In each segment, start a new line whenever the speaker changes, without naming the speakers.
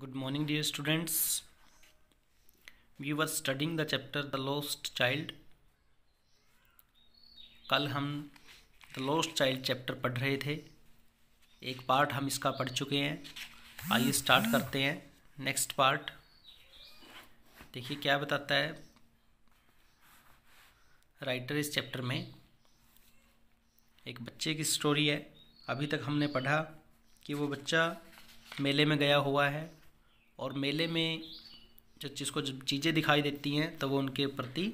good morning dear students we are studying the chapter the lost child कल हम the lost child chapter पढ़ रहे थे एक पार्ट हम इसका पढ़ चुके हैं आइए स्टार्ट करते हैं नेक्स्ट पार्ट देखिए क्या बताता है राइटर इस चैप्टर में एक बच्चे की स्टोरी है अभी तक हमने पढ़ा कि वो बच्चा मेले में गया हुआ है और मेले में जो जिसको जब चीज़ें दिखाई देती हैं तो वो उनके प्रति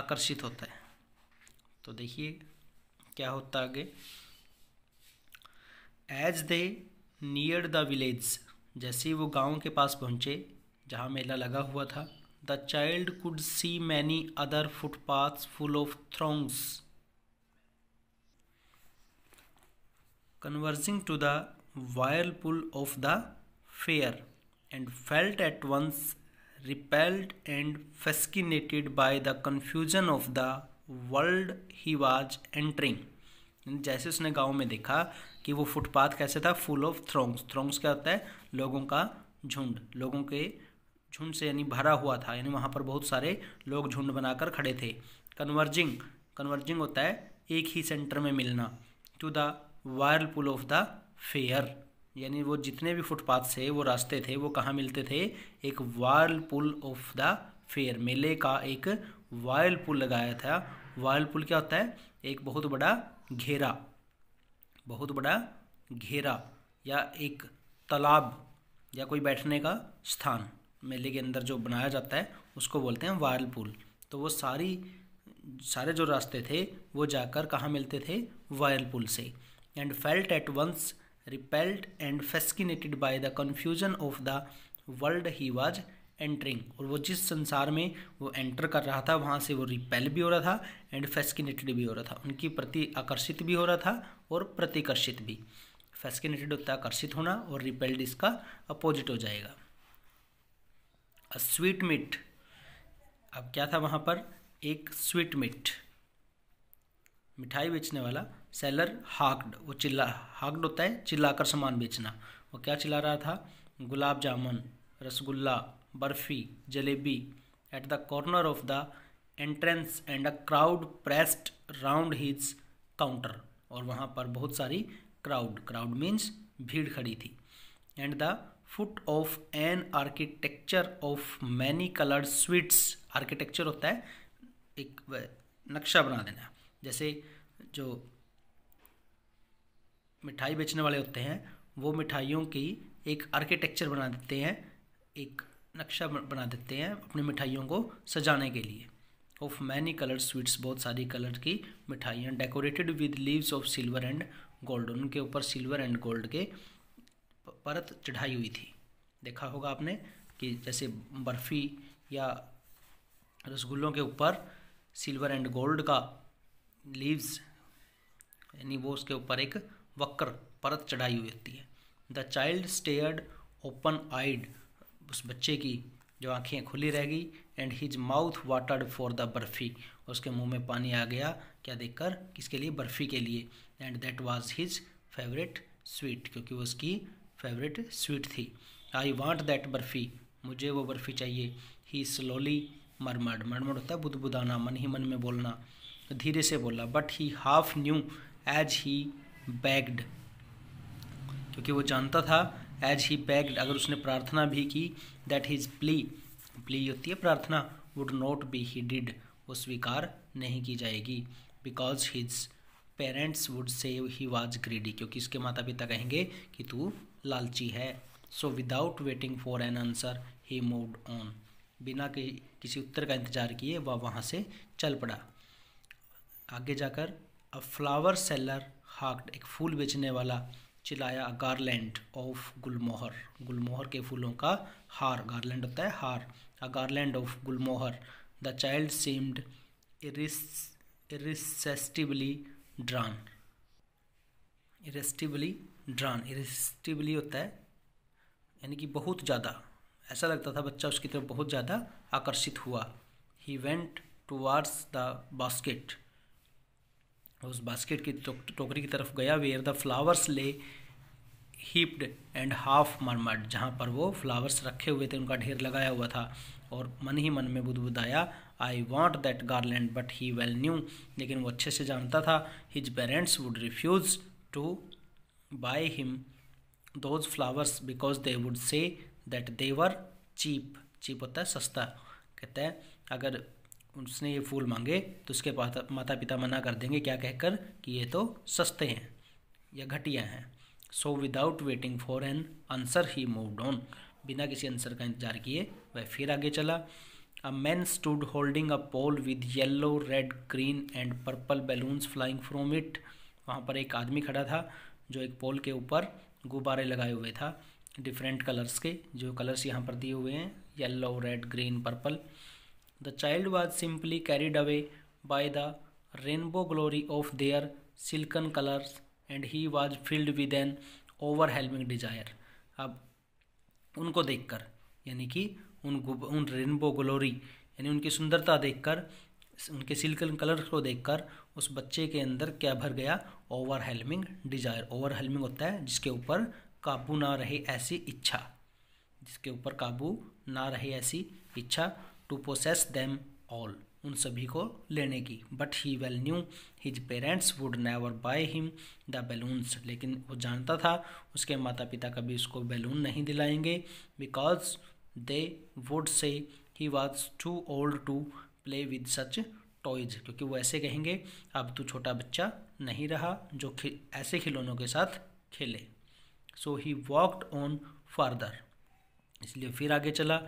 आकर्षित होता है तो देखिए क्या होता आगे as they near the village जैसे ही वो गांव के पास पहुंचे जहां मेला लगा हुआ था the child could see many other footpaths full of throngs converging to the whirlpool pool of the fair and felt at once repelled and fascinated by the confusion of the world he was entering जैसे उसने गांव में देखा कि वो footpath कैसे था full of थ्रोंग्स थ्रोंग्स क्या होता है लोगों का झुंड लोगों के झुंड से यानी भरा हुआ था यानी वहाँ पर बहुत सारे लोग झुंड बनाकर खड़े थे कन्वर्जिंग कन्वर्जिंग होता है एक ही सेंटर में मिलना to the whirlpool of the fair यानी वो जितने भी फुटपाथ थे वो रास्ते थे वो कहाँ मिलते थे एक whirlpool of the fair मेले का एक वायल पुल लगाया था वायल पुल क्या होता है एक बहुत बड़ा घेरा बहुत बड़ा घेरा या एक तालाब या कोई बैठने का स्थान मेले के अंदर जो बनाया जाता है उसको बोलते हैं वायल पुल तो वो सारी सारे जो रास्ते थे वो जाकर कहाँ मिलते थे वायल पुल से and felt at once repelled and fascinated by the confusion of the world he was entering और वो जिस संसार में वो एंटर कर रहा था वहाँ से वो रिपेल भी हो रहा था एंड फैसकिनेटेड भी हो रहा था उनकी प्रति आकर्षित भी हो रहा था और प्रतिकर्षित भी फैसकिनेटेड होता आकर्षित होना और रिपेल्ड इसका अपोजिट हो जाएगा अ स्वीट मिट अब क्या था वहाँ पर एक स्वीट मिट मिठाई बेचने वाला सेलर हाकड वो चिल्ला हाकड होता है चिल्लाकर सामान बेचना वो क्या चिल्ला रहा था gulab jamun rasgulla barfi jalebi at the corner of the entrance and a crowd pressed round his counter और वहाँ पर बहुत सारी क्राउड क्राउड मीन्स भीड़ खड़ी थी and the foot of an architecture of many coloured sweets architecture होता है एक नक्शा बना देना जैसे जो मिठाई बेचने वाले होते हैं वो मिठाइयों की एक आर्किटेक्चर बना देते हैं एक नक्शा बना देते हैं अपनी मिठाइयों को सजाने के लिए ऑफ मैनी कलर स्वीट्स बहुत सारी कलर की मिठाइयाँ decorated with leaves of silver and gold उनके ऊपर सिल्वर एंड गोल्ड के परत चढ़ाई हुई थी देखा होगा आपने कि जैसे बर्फ़ी या रसगुल्लों के ऊपर सिल्वर एंड गोल्ड का लीव्स यानी वो उसके ऊपर एक वक्र परत चढ़ाई हुई होती है the child stared open eyed उस बच्चे की जो आँखें खुली रह गई and his mouth watered for the barfi उसके मुंह में पानी आ गया क्या देखकर किसके लिए बर्फ़ी के लिए and that was his favourite sweet क्योंकि वो उसकी फेवरेट स्वीट थी आई वांट दैट बर्फ़ी मुझे वो बर्फ़ी चाहिए ही स्लोली मरमड मरमड होता है बुदबुदाना मन ही मन में बोलना धीरे से बोला but he half knew as he begged क्योंकि वो जानता था एज ही बैग्ड अगर उसने प्रार्थना भी की दैट हीज प्ली प्ली होती है प्रार्थना would not be heeded वो स्वीकार नहीं की जाएगी because his parents would say he was greedy क्योंकि उसके माता पिता कहेंगे कि तू लालची है so without waiting for an answer he moved on बिना कि, किसी उत्तर का इंतजार किए वह वहाँ से चल पड़ा आगे जाकर अ फ्लावर सेलर हाक्ड एक फूल बेचने वाला चिल्लाया गार्लैंड ऑफ गुलमोहर गुलमोहर के फूलों का हार गार्लैंड होता है हार a garland of gulmohar the child seemed irresistibly drawn irresistibly drawn irresistibly होता है यानी कि बहुत ज़्यादा ऐसा लगता था बच्चा उसकी तरफ बहुत ज़्यादा आकर्षित हुआ he went towards the basket उस बास्केट की टोकरी की तरफ गया where the flowers lay heaped and half murmured जहाँ पर वो फ्लावर्स रखे हुए थे उनका ढेर लगाया हुआ था और मन ही मन में बुदबुदाया I want that garland but he well knew लेकिन वो अच्छे से जानता था his parents would refuse to buy him those flowers because they would say that they're cheap cheap होता है सस्ता कहते हैं अगर उसने ये फूल मांगे तो उसके माता पिता मना कर देंगे क्या कहकर कि ये तो सस्ते हैं या घटिया हैं so without waiting for an answer he moved on बिना किसी आंसर का इंतजार किए वह फिर आगे चला a man stood holding a pole with yellow red green and purple balloons flying from it वहाँ पर एक आदमी खड़ा था जो एक पोल के ऊपर गुब्बारे लगाए हुए था डिफरेंट कलर्स के जो कलर्स यहाँ पर दिए हुए हैं yellow red green purple the child was simply carried away by the rainbow glory of their silken colours and he was filled with an over overwhelming desire अब उनको देखकर यानी कि उन उन रेनबो ग्लोरी यानी उनकी सुंदरता देखकर उनके सिल्कन कलर को देखकर उस बच्चे के अंदर क्या भर गया overwhelming desire overwhelming होता है जिसके ऊपर काबू ना रहे ऐसी इच्छा जिसके ऊपर काबू ना रहे ऐसी इच्छा टू प्रोसेस दैम ऑल उन सभी को लेने की but he well knew his parents would never buy him the balloons लेकिन वो जानता था उसके माता पिता कभी उसको बैलून नहीं दिलाएंगे because they would say he was too old to play with such toys क्योंकि वो ऐसे कहेंगे अब तू छोटा बच्चा नहीं रहा जो खि ऐसे खिलौनों के साथ खेले so he walked on further इसलिए फिर आगे चला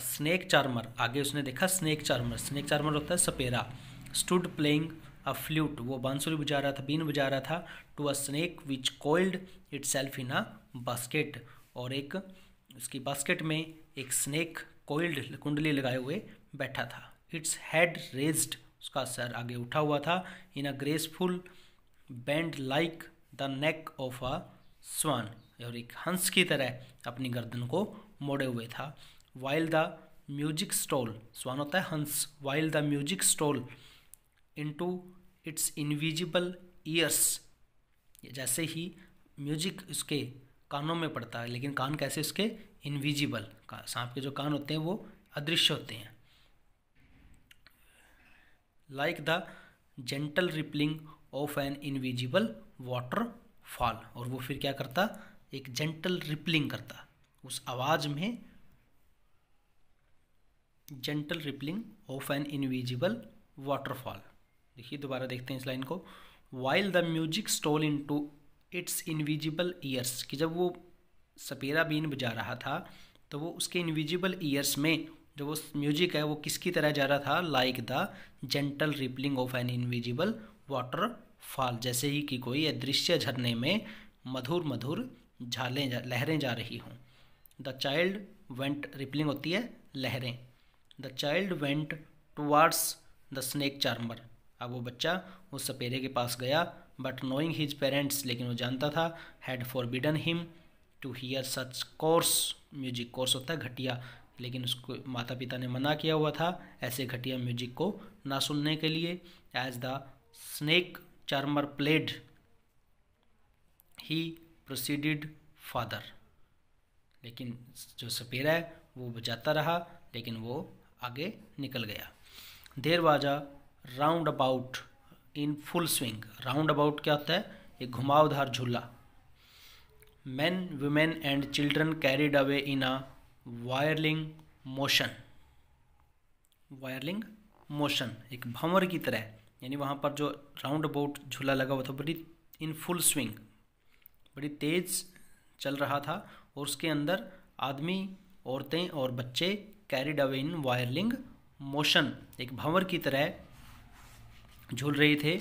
स्नेक चार्मर आगे उसने देखा स्नेक चार्मर स्नेक चार्मर होता है सपेरा स्टूड प्लेइंग अ फ्लूट वो बांसुरी बजा रहा था बीन बजा रहा था to a snake which coiled itself in a basket और एक उसकी बास्केट में एक स्नेक कोइल्ड कुंडली लगाए हुए बैठा था इट्स हेड रेज्ड उसका सर आगे उठा हुआ था in a graceful bend like the neck of a swan और एक हंस की तरह अपनी गर्दन को मोड़े हुए था while the music stole swan होता है हंस while the music stole into its invisible ears जैसे ही म्यूजिक उसके कानों में पड़ता है लेकिन कान कैसे उसके इनविजिबल सांप के जो कान होते हैं वो अदृश्य होते हैं like the gentle rippling of an invisible waterfall और वो फिर क्या करता एक जेंटल रिपलिंग करता उस आवाज़ में gentle rippling of an invisible waterfall देखिए दोबारा देखते हैं इस लाइन को while the music stole into its invisible ears कि जब वो सपेरा बीन बजा रहा था तो वो उसके इनविजिबल ईयर्स में जो वो म्यूजिक है वो किसकी तरह जा रहा था like the gentle rippling of an invisible waterfall जैसे ही कि कोई अदृश्य झरने में मधुर मधुर झालें जा, लहरें जा रही हों द चाइल्ड वेंट रिपलिंग होती है लहरें the child went towards the snake charmer अब वो बच्चा उस सपेरे के पास गया बट नोइंग हिज पेरेंट्स लेकिन वो जानता था had bidden him to hear such coarse music coarse होता है घटिया लेकिन उसको माता पिता ने मना किया हुआ था ऐसे घटिया म्यूजिक को ना सुनने के लिए as the snake charmer played he proceeded farther लेकिन जो सपेरा है वो बजाता रहा लेकिन वो आगे निकल गया there was a roundabout in full swing roundabout क्या होता है एक घुमावधार झूला man women and children carried away in a whirling motion whirling motion एक भंवर की तरह यानी वहाँ पर जो राउंड अबाउट झूला लगा हुआ था बड़ी इन फुल स्विंग बड़ी तेज़ चल रहा था और उसके अंदर आदमी औरतें और बच्चे carried away in whirling motion एक भंवर की तरह झूल रहे थे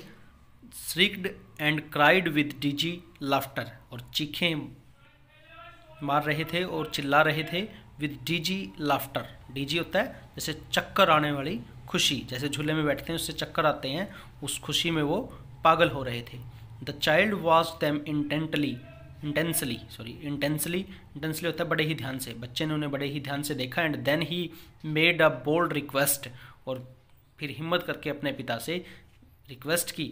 shrieked and cried with dizzy laughter और चीखें मार रहे थे और चिल्ला रहे थे विद डिजी लाफ्टर डिजी होता है जैसे चक्कर आने वाली खुशी जैसे झूले में बैठते हैं उससे चक्कर आते हैं उस खुशी में वो पागल हो रहे थे the child watched them intently intensely sorry intensely intensely होता है बड़े ही ध्यान से बच्चे ने उन्हें बड़े ही ध्यान से देखा and then he made a bold request और फिर हिम्मत करके अपने पिता से रिक्वेस्ट की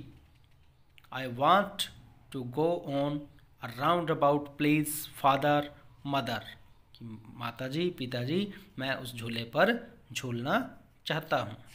I want to go on around about please father mother माता जी पिताजी मैं उस झूले पर झूलना चाहता हूँ